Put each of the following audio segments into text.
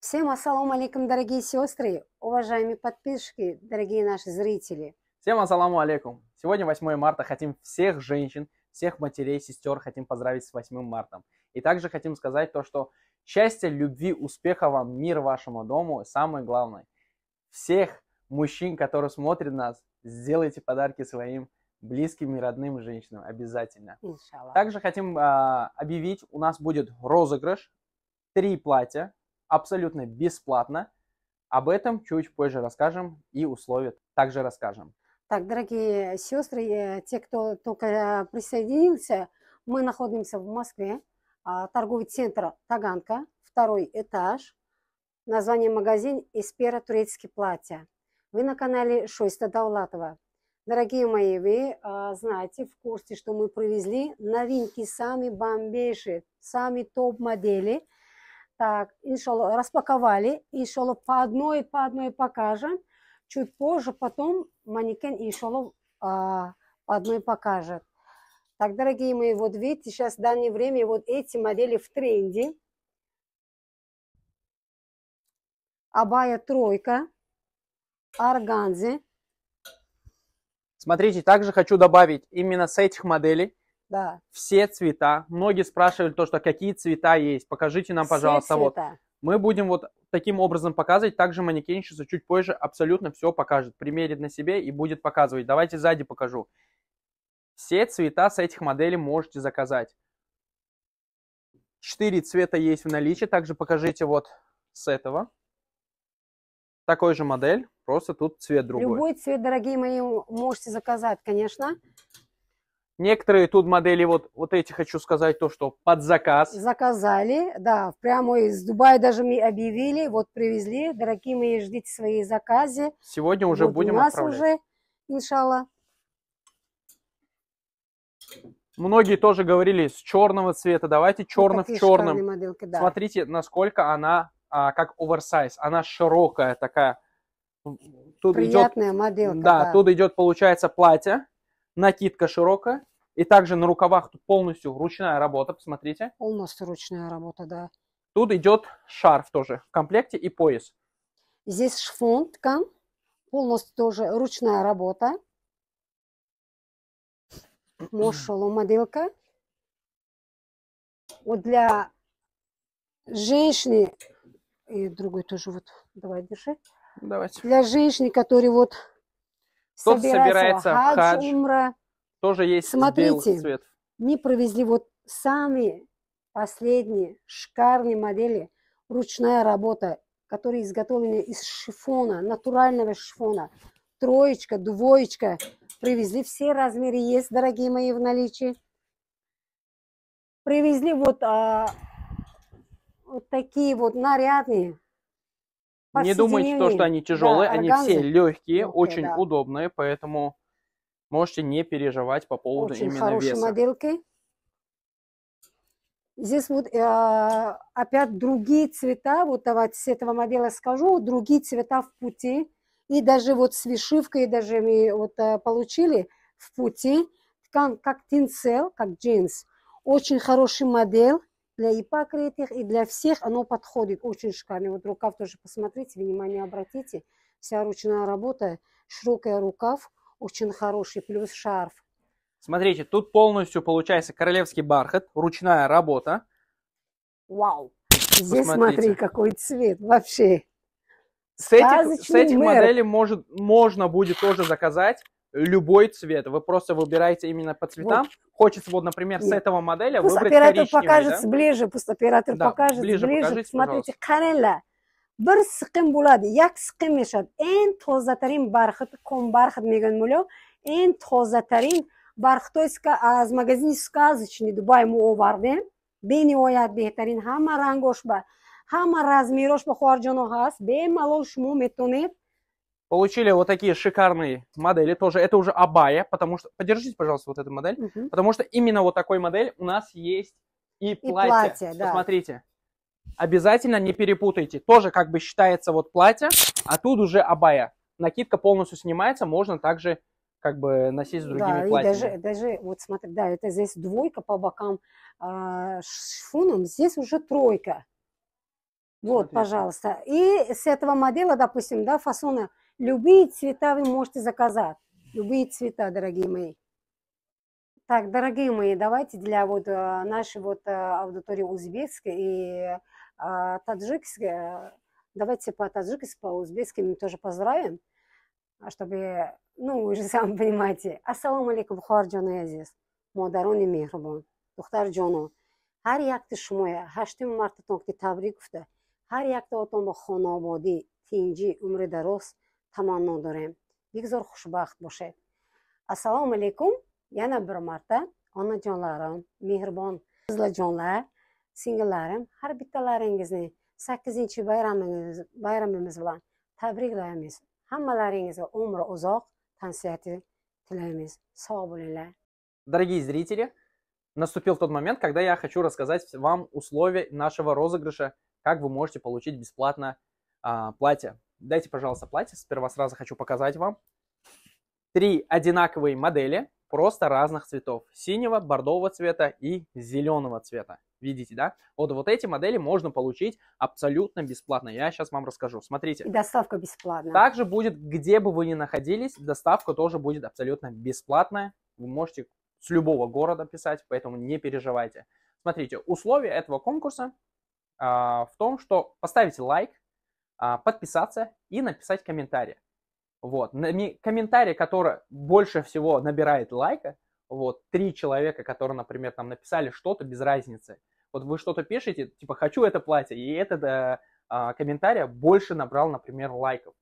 Всем ассаламу алейкум, дорогие сестры, уважаемые подписчики, дорогие наши зрители. Всем ассаламу алейкум. Сегодня 8 марта. Хотим всех женщин, всех матерей, сестер хотим поздравить с 8 марта. И также хотим сказать то, что счастья, любви, успеха вам, мир вашему дому, самое главное. Всех мужчин, которые смотрят нас, сделайте подарки своим близким и родным женщинам обязательно. Иншалла. Также хотим э, объявить, у нас будет розыгрыш, три платья, абсолютно бесплатно. Об этом чуть позже расскажем и условия также расскажем. Так, дорогие сестры, э, те, кто только э, присоединился, мы находимся в Москве, а, торговый центр Таганка, второй этаж, название магазин «Эспера турецкие платья». Вы на канале Шойста Давлатова. Дорогие мои, вы а, знаете, в курсе, что мы привезли новинки, самые бомбейшие, самые топ-модели – так, и шел, распаковали, и шел по одной, по одной покажем. Чуть позже потом манекен и шел а, по одной покажет. Так, дорогие мои, вот видите, сейчас в данное время вот эти модели в тренде. Абая тройка, органзи. Смотрите, также хочу добавить, именно с этих моделей да. Все цвета. Многие спрашивали то, что какие цвета есть. Покажите нам, пожалуйста, все цвета. вот. Мы будем вот таким образом показывать. Также манекенщица чуть позже абсолютно все покажет. Примерит на себе и будет показывать. Давайте сзади покажу. Все цвета с этих моделей можете заказать. Четыре цвета есть в наличии. Также покажите вот с этого. Такой же модель, просто тут цвет другой. Любой цвет, дорогие мои, можете заказать, конечно. Некоторые тут модели, вот, вот эти хочу сказать, то, что под заказ. Заказали, да, прямо из Дубая даже мы объявили, вот привезли. Дорогие мои, ждите свои заказы. Сегодня уже вот будем у нас отправлять. уже, иншалла. Многие тоже говорили с черного цвета, давайте ну, черный вот в черном. Моделки, да. Смотрите, насколько она, а, как оверсайз, она широкая такая. Тут Приятная идет, моделка. Да, да, тут идет, получается, платье накидка широкая, и также на рукавах тут полностью ручная работа, посмотрите. Полностью ручная работа, да. Тут идет шарф тоже в комплекте и пояс. Здесь шифон ткань, полностью тоже ручная работа. Мошелу моделка. Вот для женщины, и другой тоже вот, давай, держи. Давайте. Для женщины, которые вот собирается, собирается в хадж, умра, тоже есть Смотрите, белых цветов. Мне привезли вот самые последние шикарные модели, ручная работа, которые изготовлены из шифона, натурального шифона. Троечка, двоечка. Привезли все размеры есть, дорогие мои, в наличии. Привезли вот, а, вот такие вот нарядные. Не думайте, то, что они тяжелые, да, они все легкие, легкие очень да. удобные, поэтому Можете не переживать по поводу Очень именно хорошие веса. моделки. Здесь вот э, опять другие цвета, вот давайте с этого модела скажу, другие цвета в пути. И даже вот с вышивкой даже мы вот э, получили в пути, ткан как тинцел, как джинс. Очень хороший модель для и покрытых, и для всех оно подходит. Очень шикарный. Вот рукав тоже посмотрите, внимание обратите. Вся ручная работа, широкая рукав очень хороший, плюс шарф. Смотрите, тут полностью получается королевский бархат, ручная работа. Вау! Здесь смотри, какой цвет вообще. С этих, с этих моделей может, можно будет тоже заказать любой цвет. Вы просто выбираете именно по цветам. Вот. Хочется вот, например, Нет. с этого моделя Пусть выбрать оператор покажет да? ближе, пусть оператор да, покажет ближе. ближе. Смотрите, пожалуйста. Карелла bir siqim bo'ladi yak siqim yashaydi eng tozatarin бархит ком бархит мегӯянд мулё эн тозатарин бархитҳоез ка аз магазини сказочни дубай мо овардем бениҳоят беҳтарин ҳама рангош ба ҳама размерош ба хоҳарҷоно ҳаст бемалол шумо метавонед Получили вот такие шикарные модели тоже. Это уже Абая, потому что... Подержите, пожалуйста, вот эту модель. Угу. Потому что именно вот такой модель у нас есть и платье. И платье да. Посмотрите. Обязательно не перепутайте. Тоже как бы считается вот платье, а тут уже абая. Накидка полностью снимается, можно также как бы носить с другими да, платьями. И даже, даже, вот смотри, да, это здесь двойка по бокам а, шифоном, здесь уже тройка. Вот, Смотрите. пожалуйста. И с этого модела, допустим, да, фасона, любые цвета вы можете заказать. Любые цвета, дорогие мои. Так, дорогие мои, давайте для вот а, нашей вот а, аудитории узбекской и таджикский, давайте по таджикски, по узбекски мы тоже поздравим, чтобы, ну, вы же сами понимаете. Ассаламу алейкум, хуар джону язис, мадарон и мехрубон, духтар джону. Хар якты шумоя, хаштим марта тонкти табрикуфта, хар якты отон ба хонабади, тинджи, умри дарос, таманно дарем. Бигзор хушбахт боше. Ассаламу алейкум, яна бір марта, ана джонларам, мехрубон, сізла джонлар, singillarim har bittalaringizni sakkizinchi bayramingiz bayramimiz bilan tabriklaymiz hammalaringizga umri uzoq tansiyati tilaymiz sog' bo'linglar дорогие зрители наступил тот момент когда я хочу рассказать вам условия нашего розыгрыша как вы можете получить бесплатно а, платье дайте пожалуйста платье сперва сразу хочу показать вам три одинаковые модели просто разных цветов синего бордового цвета и зеленого цвета Видите, да? Вот, вот эти модели можно получить абсолютно бесплатно. Я сейчас вам расскажу. Смотрите. И доставка бесплатная. Также будет, где бы вы ни находились, доставка тоже будет абсолютно бесплатная. Вы можете с любого города писать, поэтому не переживайте. Смотрите, условия этого конкурса э, в том, что поставить лайк, э, подписаться и написать комментарий. Вот. Комментарий, который больше всего набирает лайка – вот, три человека, которые, например, там написали что-то без разницы. Вот вы что-то пишете, типа, хочу это платье, и этот э, э, комментарий больше набрал, например, лайков.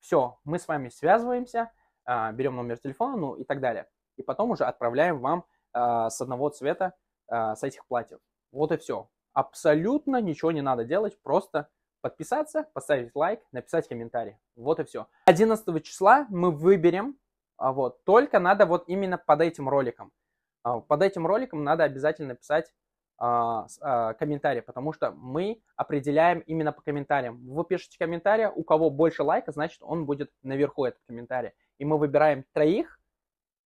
Все, мы с вами связываемся, э, берем номер телефона, ну и так далее. И потом уже отправляем вам э, с одного цвета э, с этих платьев. Вот и все. Абсолютно ничего не надо делать, просто подписаться, поставить лайк, написать комментарий. Вот и все. 11 числа мы выберем а вот. Только надо вот именно под этим роликом. А, под этим роликом надо обязательно писать а, комментарий, потому что мы определяем именно по комментариям. Вы пишете комментарий, у кого больше лайка, значит, он будет наверху этот комментарий. И мы выбираем троих,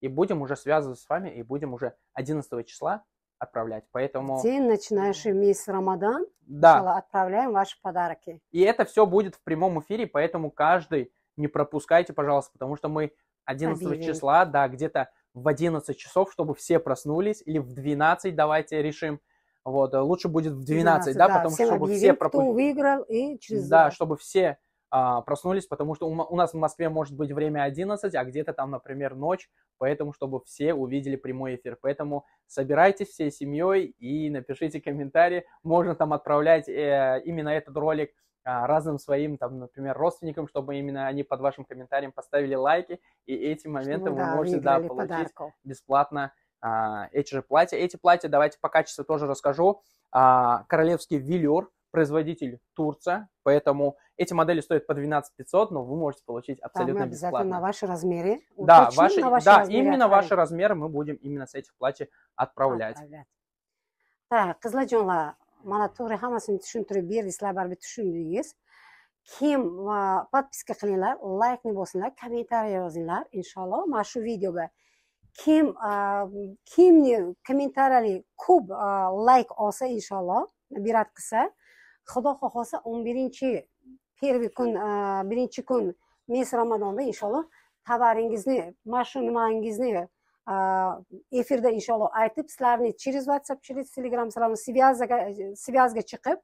и будем уже связываться с вами, и будем уже 11 числа отправлять. Поэтому... День начинающий месяц Рамадан. Да. отправляем ваши подарки. И это все будет в прямом эфире, поэтому каждый не пропускайте, пожалуйста, потому что мы 11 Объявить. числа, да, где-то в 11 часов, чтобы все проснулись, или в 12 давайте решим. Вот, э, лучше будет в 12, 12 да, да, потому что чтобы все пропу... выиграл и через Да, чтобы все а, проснулись, потому что у, у нас в Москве может быть время 11, а где-то там, например, ночь, поэтому чтобы все увидели прямой эфир. Поэтому собирайтесь всей семьей и напишите комментарии. Можно там отправлять э, именно этот ролик а, разным своим, там, например, родственникам, чтобы именно они под вашим комментарием поставили лайки, и этим моментом ну, да, вы можете да, получить подарков. бесплатно а, эти же платья. Эти платья, давайте по качеству тоже расскажу. А, королевский велюр, производитель Турция, поэтому эти модели стоят по 12 500, но вы можете получить абсолютно да, бесплатно. на ваши размеры. Да, ваши, на ваши да размеры именно отправить. ваши размеры мы будем именно с этих платьев отправлять. отправлять. Так, Кызылай mana to'g'ri hammasini tushuntirib berdingizlar baribir tushundingiz kim va подписка qilinglar laykni bosinglar kommentariy yozinglar inshaalloh mana shu videoga kim kimni kommentariyali ko'p layk olsa inshaalloh birat qilsa xudo xohlasa o'n birinchi первый kun birinchi kun mes ramadonda inshaalloh tovaringizni mana shu nimangizni efirda inshaalloh aytib sizlarni через whatsapp через telegram sizlarni связьga связьga chiqib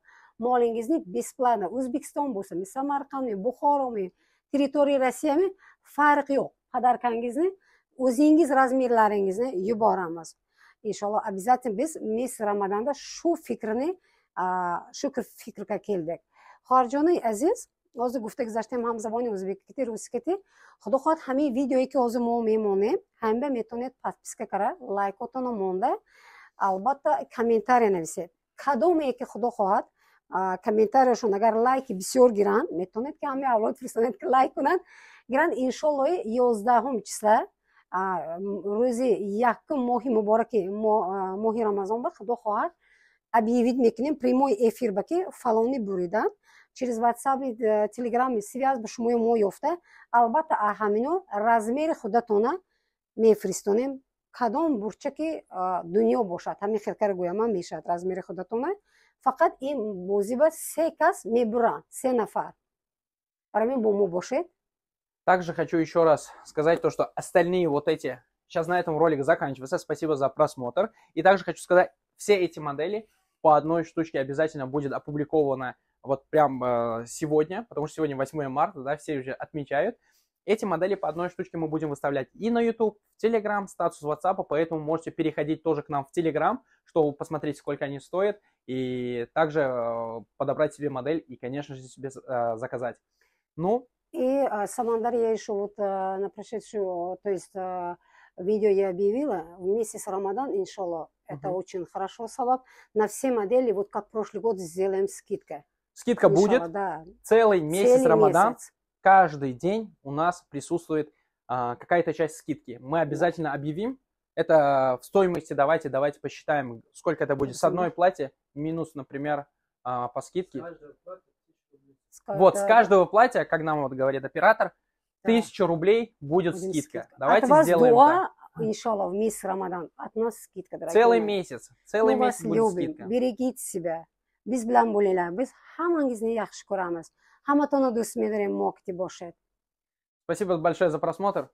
molingizni бесплатно o'zbekiston bo'lsinmi samarqandmi buxoromi territoriya rossiyami farqi yo'q podarkangizni o'zingiz razmerlaringizni yuboramiz inshaalloh обязательно biz mes ramadonda shu fikrni shu fikrga keldik xorijonoy aziz ҳозир гуфта гузаштем ҳамзабони ӯзбекитӣ рускитӣ худо хоҳад ҳамин видеое ки ҳозир мо мемонем ҳамба метавонед подписка кара лайкотоно монда албатта комментария нависед кадоме ки худо хоҳад комментарияшон агар лайки бисёр гиранд метавонед ки ҳамаи авлод фиристонед ки лайк кунанд гиранд иншоллои ёздаҳум числа рӯзи якум моҳи мубораки моҳи рамазон ба худо хоҳад объявит мекунем прямой эфир ба ки фалонӣ буридан через ватсаби э, телеграми связь, потому шумои мой ёфта албатта ҳамино размери худатона мефиристонем кадом бурчаки э, дунё бошад ҳамин хиркаро гӯям ҳам мешавад размери худатона фақат ин бозиба се кас мебуранд се нафар барои ин бо мо также хочу еще раз сказать то что остальные вот эти сейчас на этом ролик заканчивается спасибо за просмотр и также хочу сказать все эти модели по одной штучке обязательно будет опубликовано вот прям э, сегодня, потому что сегодня 8 марта, да, все уже отмечают. Эти модели по одной штучке мы будем выставлять и на YouTube, в Telegram, статус WhatsApp, а поэтому можете переходить тоже к нам в Telegram, чтобы посмотреть, сколько они стоят, и также э, подобрать себе модель и, конечно же, себе э, заказать. Ну, и а, Самандар я еще вот на прошедшую, то есть видео я объявила вместе с Рамадан, иншаллах, это угу. очень хорошо салат. На все модели, вот как прошлый год, сделаем скидкой. Скидка Мешала, будет. Да. Целый месяц Целый Рамадан. Месяц. Каждый день у нас присутствует а, какая-то часть скидки. Мы обязательно да. объявим. Это в стоимости. Давайте, давайте посчитаем, сколько это будет. С одной платья минус, например, а, по скидке. С платья. Вот, с каждого платья, как нам вот говорит оператор, тысячу да. рублей будет Будем скидка. скидка. Давайте От вас сделаем дуа, так. иншалла, в месяц Рамадан. От нас скидка, дорогие. Целый месяц. Целый Мы месяц вас будет любим. скидка. Берегите себя. biz bilan bo'linglar biz hammangizni yaxshi ko'ramiz hamma do'st do'stmidir moki спасибо большое за просмотр